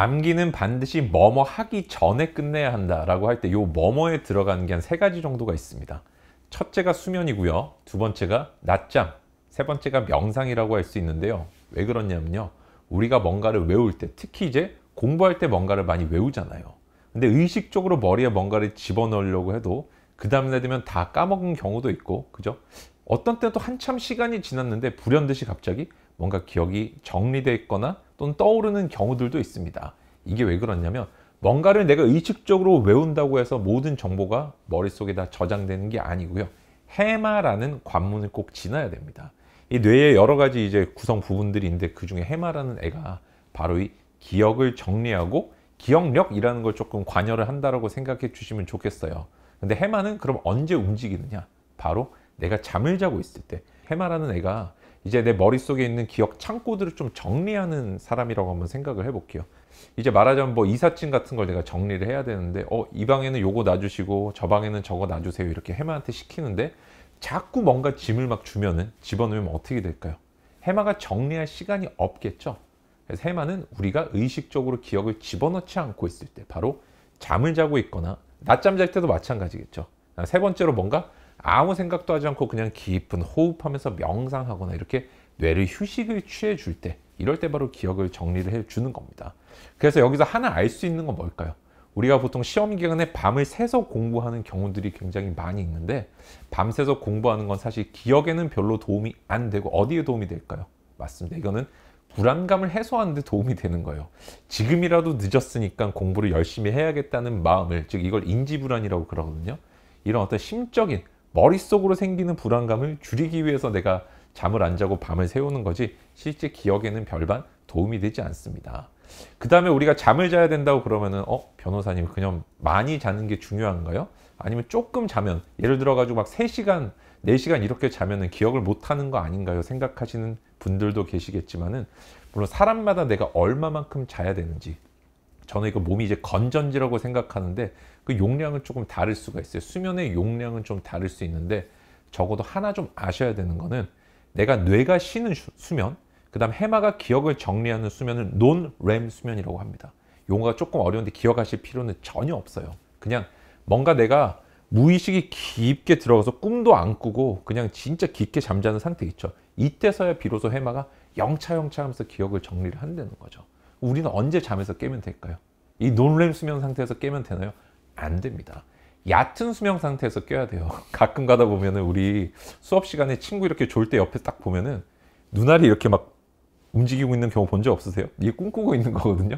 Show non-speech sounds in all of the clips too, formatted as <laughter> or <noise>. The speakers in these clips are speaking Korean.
암기는 반드시 뭐뭐 하기 전에 끝내야 한다라고 할때요 뭐뭐에 들어가는 게 한 세 가지 정도가 있습니다. 첫째가 수면이고요. 두 번째가 낮잠, 세 번째가 명상이라고 할 수 있는데요. 왜 그러냐면요. 우리가 뭔가를 외울 때, 특히 이제 공부할 때 뭔가를 많이 외우잖아요. 근데 의식적으로 머리에 뭔가를 집어넣으려고 해도 그 다음날 되면 다 까먹은 경우도 있고, 그죠? 어떤 때는 또 한참 시간이 지났는데 불현듯이 갑자기 뭔가 기억이 정리되어 있거나 또는 떠오르는 경우들도 있습니다. 이게 왜 그렇냐면 뭔가를 내가 의식적으로 외운다고 해서 모든 정보가 머릿속에 다 저장되는 게 아니고요. 해마라는 관문을 꼭 지나야 됩니다. 이 뇌의 여러 가지 이제 구성 부분들이 있는데 그 중에 해마라는 애가 바로 이 기억을 정리하고 기억력이라는 걸 조금 관여를 한다고 생각해 주시면 좋겠어요. 근데 해마는 그럼 언제 움직이느냐? 바로 내가 잠을 자고 있을 때 해마라는 애가 이제 내 머릿속에 있는 기억 창고들을 좀 정리하는 사람이라고 한번 생각을 해볼게요. 이제 말하자면 뭐 이삿짐 같은 걸 내가 정리를 해야 되는데 어 이 방에는 요거 놔주시고 저 방에는 저거 놔주세요 이렇게 해마한테 시키는데 자꾸 뭔가 짐을 막 주면은 집어넣으면 어떻게 될까요? 해마가 정리할 시간이 없겠죠. 그래서 해마는 우리가 의식적으로 기억을 집어넣지 않고 있을 때 바로 잠을 자고 있거나 낮잠 잘 때도 마찬가지겠죠. 세 번째로 뭔가 아무 생각도 하지 않고 그냥 깊은 호흡하면서 명상하거나 이렇게 뇌를 휴식을 취해 줄 때 이럴 때 바로 기억을 정리를 해 주는 겁니다. 그래서 여기서 하나 알 수 있는 건 뭘까요? 우리가 보통 시험 기간에 밤을 새서 공부하는 경우들이 굉장히 많이 있는데 밤새서 공부하는 건 사실 기억에는 별로 도움이 안 되고 어디에 도움이 될까요? 맞습니다. 이거는 불안감을 해소하는 데 도움이 되는 거예요. 지금이라도 늦었으니까 공부를 열심히 해야겠다는 마음을 즉 이걸 인지 불안이라고 그러거든요. 이런 어떤 심적인 머릿속으로 생기는 불안감을 줄이기 위해서 내가 잠을 안 자고 밤을 세우는 거지 실제 기억에는 별반 도움이 되지 않습니다. 그 다음에 우리가 잠을 자야 된다고 그러면은 어 변호사님 그냥 많이 자는 게 중요한가요? 아니면 조금 자면 예를 들어 가지고 막 3시간 4시간 이렇게 자면은 기억을 못 하는 거 아닌가요? 생각하시는 분들도 계시겠지만은 물론 사람마다 내가 얼마만큼 자야 되는지 저는 이거 몸이 이제 건전지라고 생각하는데 그 용량은 조금 다를 수가 있어요. 수면의 용량은 좀 다를 수 있는데 적어도 하나 좀 아셔야 되는 거는 내가 뇌가 쉬는 수면, 그 다음 해마가 기억을 정리하는 수면을 논 렘 수면이라고 합니다. 용어가 조금 어려운데 기억하실 필요는 전혀 없어요. 그냥 뭔가 내가 무의식이 깊게 들어가서 꿈도 안 꾸고 그냥 진짜 깊게 잠자는 상태 있죠. 이때서야 비로소 해마가 영차영차 하면서 기억을 정리를 한다는 거죠. 우리는 언제 잠에서 깨면 될까요? 이 논렘 수면 상태에서 깨면 되나요? 안 됩니다. 얕은 수면 상태에서 껴야 돼요. <laughs> 가끔 가다 보면은 우리 수업 시간에 친구 이렇게 졸 때 옆에 딱 보면은 눈알이 이렇게 막 움직이고 있는 경우 본 적 없으세요? 이게 꿈꾸고 있는 거거든요.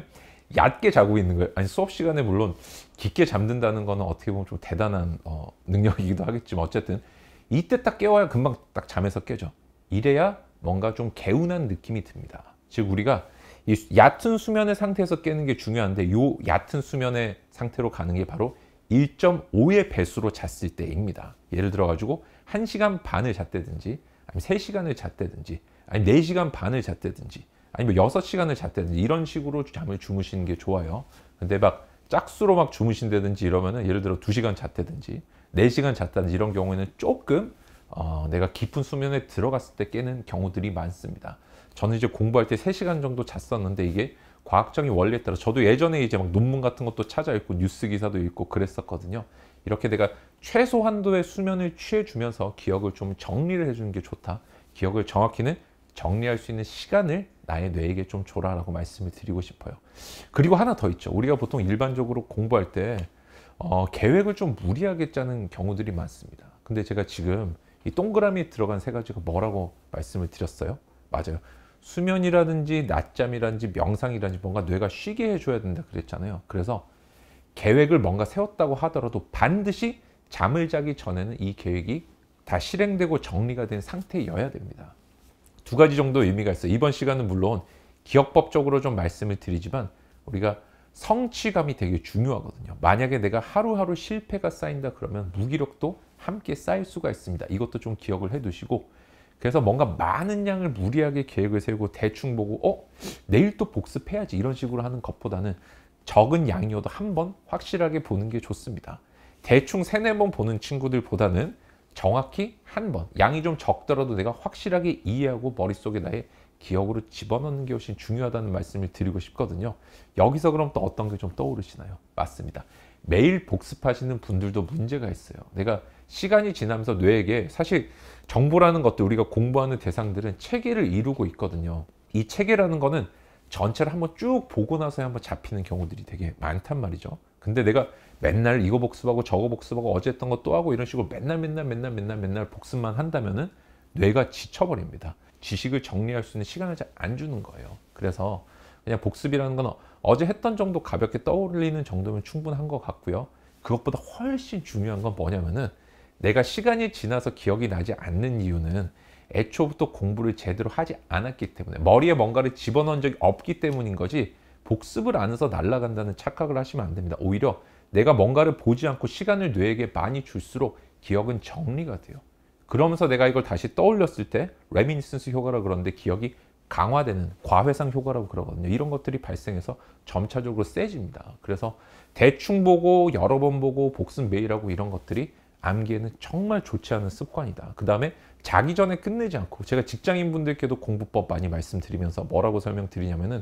얕게 자고 있는 거예요. 아니 수업 시간에 물론 깊게 잠든다는 거는 어떻게 보면 좀 대단한 어, 능력이기도 하겠지만 어쨌든 이때 딱 깨워야 금방 딱 잠에서 깨죠. 이래야 뭔가 좀 개운한 느낌이 듭니다. 즉 우리가 이 얕은 수면의 상태에서 깨는 게 중요한데 이 얕은 수면의 상태로 가는 게 바로 1.5의 배수로 잤을 때입니다. 예를 들어 가지고 1시간 반을 잤다든지 아니면 3시간을 잤다든지 아니면 4시간 반을 잤다든지 아니면 6시간을 잤다든지 이런 식으로 잠을 주무시는 게 좋아요. 근데 막 짝수로 막 주무신다든지 이러면은 예를 들어 2시간 잤다든지 4시간 잤다든지 이런 경우에는 조금 어, 내가 깊은 수면에 들어갔을 때 깨는 경우들이 많습니다. 저는 이제 공부할 때3시간 정도 잤었는데 이게 과학적인 원리에 따라 저도 예전에 이제 막 논문 같은 것도 찾아 읽고 뉴스 기사도 읽고 그랬었거든요. 이렇게 내가 최소한도의 수면을 취해주면서 기억을 좀 정리를 해주는 게 좋다. 기억을 정확히는 정리할 수 있는 시간을 나의 뇌에게 좀 줘라라고 말씀을 드리고 싶어요. 그리고 하나 더 있죠. 우리가 보통 일반적으로 공부할 때 어, 계획을 좀 무리하게 짜는 경우들이 많습니다. 근데 제가 지금 이 동그라미 에 들어간 세 가지가 뭐라고 말씀을 드렸어요? 맞아요. 수면이라든지 낮잠이라든지 명상이라든지 뭔가 뇌가 쉬게 해줘야 된다 그랬잖아요. 그래서 계획을 뭔가 세웠다고 하더라도 반드시 잠을 자기 전에는 이 계획이 다 실행되고 정리가 된 상태여야 됩니다. 두 가지 정도 의미가 있어요. 이번 시간은 물론 기억법적으로 좀 말씀을 드리지만 우리가 성취감이 되게 중요하거든요. 만약에 내가 하루하루 실패가 쌓인다 그러면 무기력도 함께 쌓일 수가 있습니다. 이것도 좀 기억을 해두시고 그래서 뭔가 많은 양을 무리하게 계획을 세우고 대충 보고 어? 내일 또 복습해야지 이런 식으로 하는 것보다는 적은 양이어도 한 번 확실하게 보는 게 좋습니다. 대충 세네 번 보는 친구들보다는 정확히 한 번, 양이 좀 적더라도 내가 확실하게 이해하고 머릿속에 나의 기억으로 집어넣는 게 훨씬 중요하다는 말씀을 드리고 싶거든요. 여기서 그럼 또 어떤 게 좀 떠오르시나요? 맞습니다. 매일 복습하시는 분들도 문제가 있어요. 내가 시간이 지나면서 뇌에게 사실 정보라는 것도 우리가 공부하는 대상들은 체계를 이루고 있거든요. 이 체계라는 거는 전체를 한번 쭉 보고 나서 한번 잡히는 경우들이 되게 많단 말이죠. 근데 내가 맨날 이거 복습하고 저거 복습하고 어제 했던 거 또 하고 이런 식으로 맨날 맨날 맨날 맨날 맨날 복습만 한다면은 뇌가 지쳐버립니다. 지식을 정리할 수 있는 시간을 잘 안 주는 거예요. 그래서 그냥 복습이라는 건 어제 했던 정도 가볍게 떠올리는 정도면 충분한 것 같고요. 그것보다 훨씬 중요한 건 뭐냐면은 내가 시간이 지나서 기억이 나지 않는 이유는 애초부터 공부를 제대로 하지 않았기 때문에 머리에 뭔가를 집어넣은 적이 없기 때문인 거지 복습을 안 해서 날아간다는 착각을 하시면 안 됩니다. 오히려 내가 뭔가를 보지 않고 시간을 뇌에게 많이 줄수록 기억은 정리가 돼요. 그러면서 내가 이걸 다시 떠올렸을 때 레미니센스 효과라 그러는데 기억이 강화되는 과회상 효과라고 그러거든요. 이런 것들이 발생해서 점차적으로 세집니다. 그래서 대충 보고 여러 번 보고 복습 매일 하고 이런 것들이 암기에는 정말 좋지 않은 습관이다. 그 다음에 자기 전에 끝내지 않고 제가 직장인분들께도 공부법 많이 말씀드리면서 뭐라고 설명드리냐면은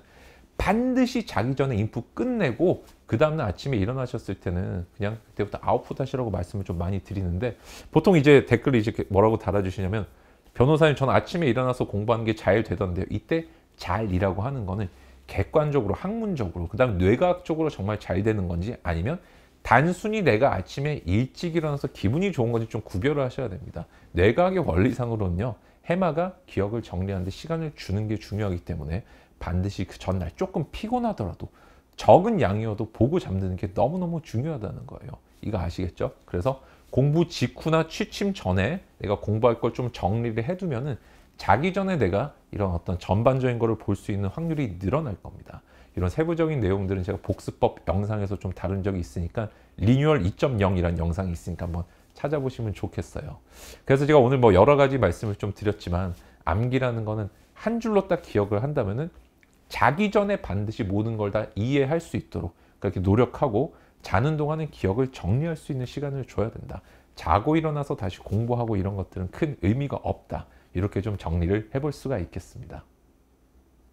반드시 자기 전에 인풋 끝내고 그 다음날 아침에 일어나셨을 때는 그냥 그때부터 아웃풋 하시라고 말씀을 좀 많이 드리는데 보통 이제 댓글을 이제 뭐라고 달아주시냐면 변호사님 전 아침에 일어나서 공부하는 게 잘 되던데요. 이때 잘이라고 하는 거는 객관적으로 학문적으로 그 다음 뇌과학적으로 정말 잘 되는 건지 아니면 단순히 내가 아침에 일찍 일어나서 기분이 좋은 건지 좀 구별을 하셔야 됩니다. 뇌과학의 원리상으로는요. 해마가 기억을 정리하는데 시간을 주는 게 중요하기 때문에 반드시 그 전날 조금 피곤하더라도 적은 양이어도 보고 잠드는 게 너무너무 중요하다는 거예요. 이거 아시겠죠? 그래서 공부 직후나 취침 전에 내가 공부할 걸 좀 정리를 해두면은 자기 전에 내가 이런 어떤 전반적인 거를 볼수 있는 확률이 늘어날 겁니다. 이런 세부적인 내용들은 제가 복습법 영상에서 좀 다룬 적이 있으니까 리뉴얼 2.0이라는 영상이 있으니까 한번 찾아보시면 좋겠어요. 그래서 제가 오늘 뭐 여러 가지 말씀을 좀 드렸지만 암기라는 거는 한 줄로 딱 기억을 한다면은 자기 전에 반드시 모든 걸 다 이해할 수 있도록 그렇게 그러니까 노력하고 자는 동안은 기억을 정리할 수 있는 시간을 줘야 된다. 자고 일어나서 다시 공부하고 이런 것들은 큰 의미가 없다. 이렇게 좀 정리를 해볼 수가 있겠습니다.